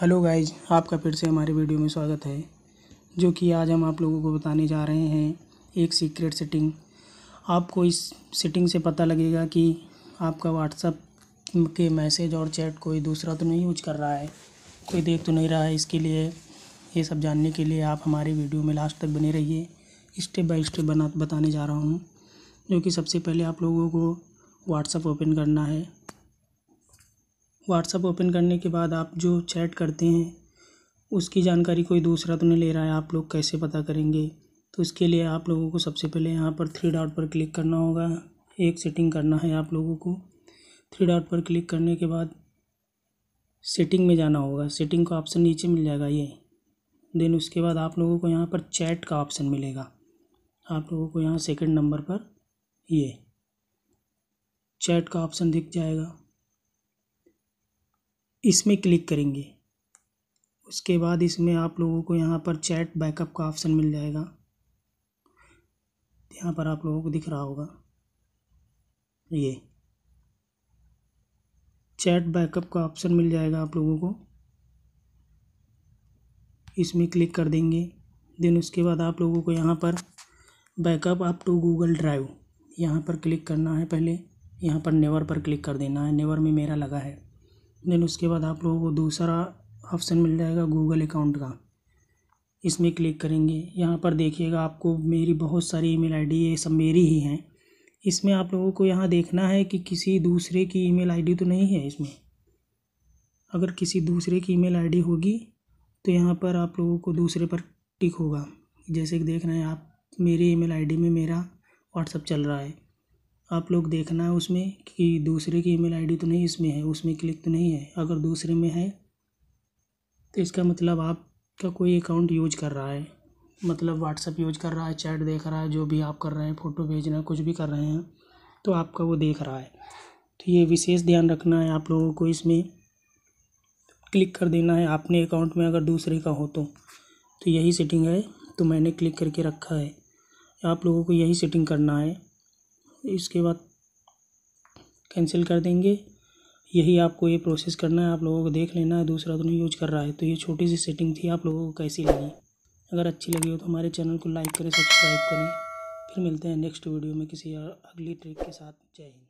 hello guys आपका फिर से हमारे वीडियो में स्वागत है जो कि आज हम आप लोगों को बताने जा रहे हैं एक सीक्रेट सेटिंग आपको इस सेटिंग से पता लगेगा कि आपका व्हाट्सअप के मैसेज और चैट कोई दूसरा तो नहीं यूज कर रहा है कोई देख तो नहीं रहा है इसके लिए ये सब जानने के लिए आप हमारे वीडियो में लास्ट तक बने रहिए स्टेप बाई स्टेप बना बताने जा रहा हूँ जो कि सबसे पहले आप लोगों को व्हाट्सअप ओपन करना है व्हाट्सअप ओपन करने के बाद आप जो चैट करते हैं उसकी जानकारी कोई दूसरा तो नहीं ले रहा है आप लोग कैसे पता करेंगे तो इसके लिए आप लोगों को सबसे पहले यहाँ पर थ्री डॉट पर क्लिक करना होगा एक सेटिंग करना है आप लोगों को थ्री डॉट पर क्लिक करने के बाद सेटिंग में जाना होगा सेटिंग का ऑप्शन नीचे मिल जाएगा ये देन उसके बाद आप लोगों को यहाँ पर चैट का ऑप्शन मिलेगा आप लोगों को यहाँ सेकंड नंबर पर ये चैट का ऑप्शन दिख जाएगा इसमें क्लिक करेंगे उसके बाद इसमें आप लोगों को यहाँ पर चैट बैकअप का ऑप्शन मिल जाएगा यहाँ पर आप लोगों को दिख रहा होगा ये चैट बैकअप का ऑप्शन मिल जाएगा आप लोगों को इसमें क्लिक कर देंगे देन उसके बाद आप लोगों को यहाँ पर backup up to Google drive यहाँ पर क्लिक करना है पहले यहाँ पर नेवर पर क्लिक कर देना है नेवर में मेरा लगा है देन उसके बाद आप लोगों को दूसरा ऑप्शन मिल जाएगा गूगल अकाउंट का इसमें क्लिक करेंगे यहाँ पर देखिएगा आपको मेरी बहुत सारी ईमेल आईडी ये सब मेरी ही हैं इसमें आप लोगों को यहाँ देखना है कि किसी दूसरे की ईमेल आईडी तो नहीं है इसमें अगर किसी दूसरे की ईमेल आईडी होगी तो यहाँ पर आप लोगों को दूसरे पर टिक होगा जैसे कि देख रहे हैं आप मेरी ईमेल आईडी में मेरा व्हाट्सअप चल रहा है आप लोग देखना है उसमें कि दूसरे की ईमेल आईडी तो नहीं इसमें है उसमें क्लिक तो नहीं है अगर दूसरे में है तो इसका मतलब आपका कोई अकाउंट यूज कर रहा है मतलब व्हाट्सअप यूज कर रहा है चैट देख रहा है जो भी आप कर रहे हैं फ़ोटो भेज रहे हैं कुछ भी कर रहे हैं तो आपका वो देख रहा है तो ये विशेष ध्यान रखना है आप लोगों को इसमें क्लिक कर देना है आपने अकाउंट में अगर दूसरे का हो तो तो यही सेटिंग है तो मैंने क्लिक करके रखा है आप लोगों को यही सेटिंग करना है इसके बाद कैंसिल कर देंगे यही आपको ये प्रोसेस करना है आप लोगों को देख लेना है दूसरा तो नहीं यूज कर रहा है तो ये छोटी सी सेटिंग थी आप लोगों को कैसी लगी अगर अच्छी लगी हो तो हमारे चैनल को लाइक करें सब्सक्राइब करें फिर मिलते हैं नेक्स्ट वीडियो में किसी अगली ट्रिक के साथ जय हिंद